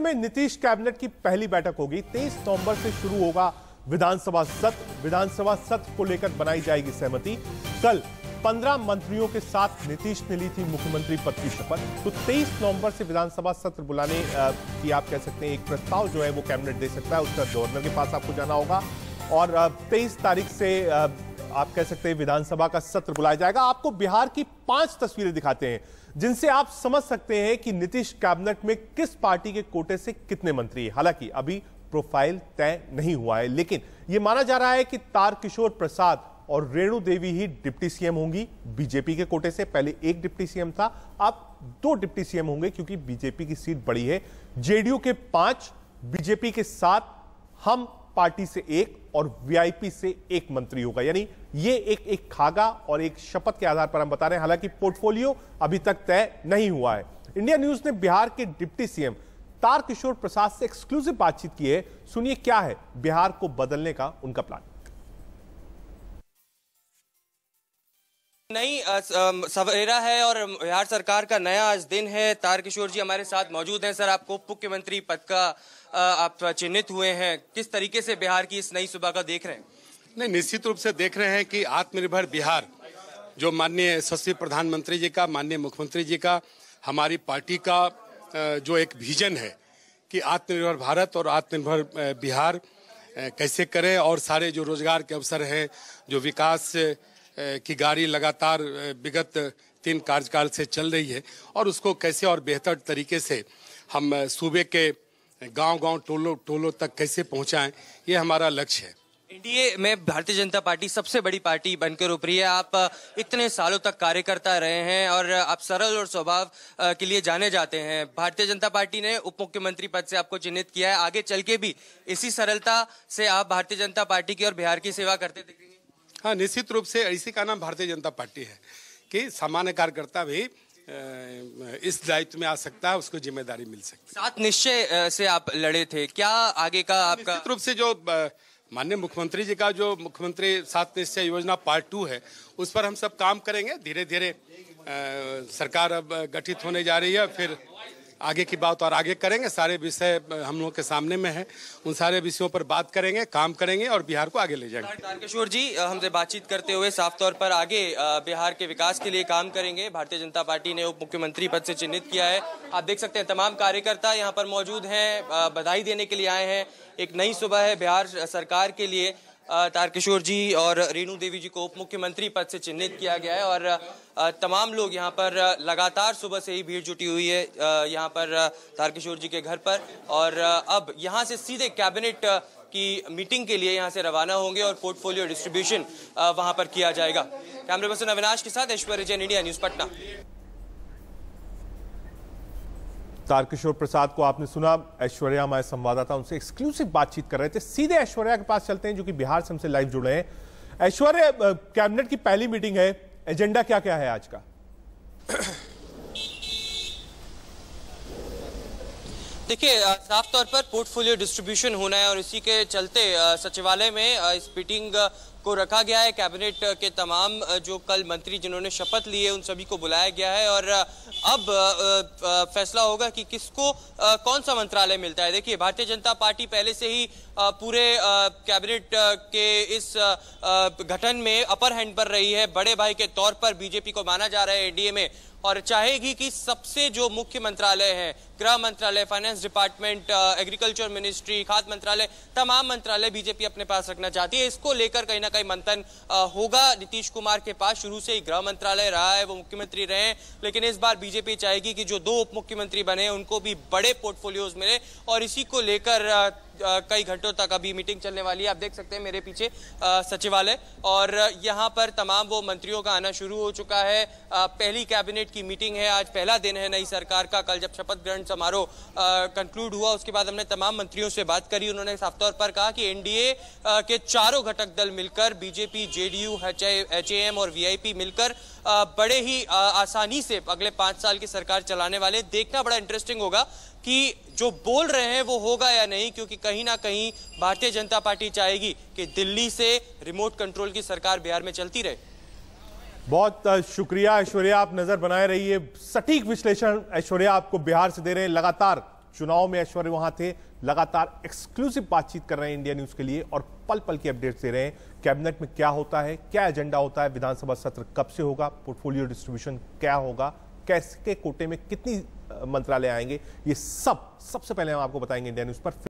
में नीतीश कैबिनेट की पहली बैठक होगी तेईस नवंबर से शुरू होगा विधानसभा सत्र विधानसभा सत्र को लेकर बनाई जाएगी सहमति कल पंद्रह मंत्रियों के साथ नीतीश ने ली थी मुख्यमंत्री पद की शपथ तो तेईस नवंबर से विधानसभा सत्र बुलाने की आप कह सकते हैं एक प्रस्ताव जो है वो कैबिनेट दे सकता है उसका गवर्नर के पास आपको जाना होगा और तेईस तारीख से आप कह सकते हैं विधानसभा का सत्र बुलाया जाएगा आपको बिहार की पांच तस्वीरें दिखाते हैं जिनसे आप समझ सकते हैं कि नीतीश कैबिनेट में किस पार्टी के कोटे से कितने मंत्री हैं हालांकि अभी प्रोफाइल तय नहीं हुआ है लेकिन यह माना जा रहा है कि तारकिशोर प्रसाद और रेणु देवी ही डिप्टी सीएम होंगी बीजेपी के कोटे से पहले एक डिप्टी सीएम था अब दो डिप्टी सीएम होंगे क्योंकि बीजेपी की सीट बड़ी है जेडीयू के पांच बीजेपी के सात हम पार्टी से एक और वीआईपी से एक मंत्री होगा यानी ये एक एक खागा और एक शपथ के आधार पर हम बता रहे हैं हालांकि पोर्टफोलियो अभी तक तय नहीं हुआ है इंडिया न्यूज ने बिहार के डिप्टी सीएम तार किशोर प्रसाद से एक्सक्लूसिव बातचीत की है सुनिए क्या है बिहार को बदलने का उनका प्लान नई सवेरा है और बिहार सरकार का नया आज दिन है तारकिशोर जी हमारे साथ मौजूद हैं सर आपको मुख्यमंत्री पद का आप चिन्हित हुए हैं किस तरीके से बिहार की इस नई सुबह का देख रहे हैं नहीं निश्चित रूप से देख रहे हैं कि आत्मनिर्भर बिहार जो माननीय यशस्वी प्रधानमंत्री जी का माननीय मुख्यमंत्री जी का हमारी पार्टी का जो एक विजन है कि आत्मनिर्भर भारत और आत्मनिर्भर बिहार कैसे करें और सारे जो रोजगार के अवसर हैं जो विकास की गाड़ी लगातार विगत तीन कार्यकाल से चल रही है और उसको कैसे और बेहतर तरीके से हम सूबे के गांव गांव टोलों टोलों तक कैसे पहुंचाए ये हमारा लक्ष्य है एनडीए में भारतीय जनता पार्टी सबसे बड़ी पार्टी बनकर उभरी है आप इतने सालों तक कार्यकर्ता रहे हैं और आप सरल और स्वभाव के लिए जाने जाते हैं भारतीय जनता पार्टी ने उप मुख्यमंत्री पद से आपको चिन्हित किया है आगे चल के भी इसी सरलता से आप भारतीय जनता पार्टी की और बिहार की सेवा करते दिखेंगे हाँ निश्चित रूप से इसी का नाम भारतीय जनता पार्टी है कि सामान्य कार्यकर्ता भी इस दायित्व में आ सकता है उसको जिम्मेदारी मिल सकती सात निश्चय से आप लड़े थे क्या आगे का तो आपका रूप से जो माननीय मुख्यमंत्री जी का जो मुख्यमंत्री सात निश्चय योजना पार्ट टू है उस पर हम सब काम करेंगे धीरे धीरे सरकार अब गठित होने जा रही है फिर आगे की बात और आगे करेंगे सारे विषय हम लोग के सामने में है उन सारे विषयों पर बात करेंगे काम करेंगे और बिहार को आगे ले जाएंगे तारकिशोर जी हमसे बातचीत करते हुए साफ तौर पर आगे बिहार के विकास के लिए काम करेंगे भारतीय जनता पार्टी ने उप मुख्यमंत्री पद से चिन्हित किया है आप देख सकते हैं तमाम कार्यकर्ता यहाँ पर मौजूद हैं बधाई देने के लिए आए हैं एक नई सुबह है बिहार सरकार के लिए तारकिशोर जी और रेणु देवी जी को उप मुख्यमंत्री पद से चिन्हित किया गया है और तमाम लोग यहाँ पर लगातार सुबह से ही भीड़ जुटी हुई है यहाँ पर तारकिशोर जी के घर पर और अब यहाँ से सीधे कैबिनेट की मीटिंग के लिए यहाँ से रवाना होंगे और पोर्टफोलियो डिस्ट्रीब्यूशन वहाँ पर किया जाएगा कैमरा पर्सन अविनाश के साथ ऐश्वर्य जैन इंडिया न्यूज़ पटना तारकिशोर प्रसाद को आपने सुना ऐश्वर्या हमारे संवाददाता उनसे एक्सक्लूसिव बातचीत कर रहे थे सीधे ऐश्वर्या के पास चलते हैं जो कि बिहार से हमसे लाइव जुड़े हैं ऐश्वर्या कैबिनेट की पहली मीटिंग है एजेंडा क्या क्या है आज का देखिए साफ तौर पर पोर्टफोलियो डिस्ट्रीब्यूशन होना है और इसी के चलते सचिवालय में इस मीटिंग को रखा गया है कैबिनेट के तमाम जो कल मंत्री जिन्होंने शपथ ली है उन सभी को बुलाया गया है और अब फैसला होगा कि किसको कौन सा मंत्रालय मिलता है देखिए भारतीय जनता पार्टी पहले से ही पूरे कैबिनेट के इस गठन में अपर हैंड पर रही है बड़े भाई के तौर पर बीजेपी को माना जा रहा है एनडीए में और चाहेगी कि सबसे जो मुख्य मंत्रालय है गृह मंत्रालय फाइनेंस डिपार्टमेंट एग्रीकल्चर मिनिस्ट्री खाद्य मंत्रालय तमाम मंत्रालय बीजेपी अपने पास रखना चाहती है इसको लेकर कहीं ना कहीं मंथन uh, होगा नीतीश कुमार के पास शुरू से ही गृह मंत्रालय रहा है वो मुख्यमंत्री रहे लेकिन इस बार बीजेपी चाहेगी कि जो दो उप मुख्यमंत्री बने उनको भी बड़े पोर्टफोलियोज मिले और इसी को लेकर uh, कई घंटों तक अभी मीटिंग चलने वाली है आप देख सकते हैं मेरे पीछे सचिवालय और यहाँ पर तमाम वो मंत्रियों का आना शुरू हो चुका है पहली कैबिनेट की मीटिंग है आज पहला दिन है नई सरकार का कल जब शपथ ग्रहण समारोह कंक्लूड हुआ उसके बाद हमने तमाम मंत्रियों से बात करी उन्होंने साफ तौर पर कहा कि एनडीए के चारों घटक दल मिलकर बीजेपी जेडीयू एचएएम और वीआईपी मिलकर बड़े ही आसानी से अगले पांच साल की सरकार चलाने वाले देखना बड़ा इंटरेस्टिंग होगा कि जो बोल रहे हैं वो होगा या नहीं क्योंकि कहीं ना कहीं भारतीय जनता पार्टी चाहेगी कि दिल्ली से रिमोट कंट्रोल की सरकार बिहार में चलती रहे बहुत शुक्रिया ऐश्वर्या आप नजर बनाए रहिए सटीक विश्लेषण ऐश्वर्या आपको बिहार से दे रहे हैं लगातार चुनाव में ऐश्वर्य वहां थे लगातार एक्सक्लूसिव बातचीत कर रहे हैं इंडिया न्यूज के लिए और पल पल की अपडेट दे रहे हैं कैबिनेट में क्या होता है क्या एजेंडा होता है विधानसभा सत्र कब से होगा पोर्टफोलियो डिस्ट्रीब्यूशन क्या होगा कैसे कोटे में कितनी मंत्रालय आएंगे ये सब सबसे पहले हम आपको बताएंगे इंडिया न्यूज पर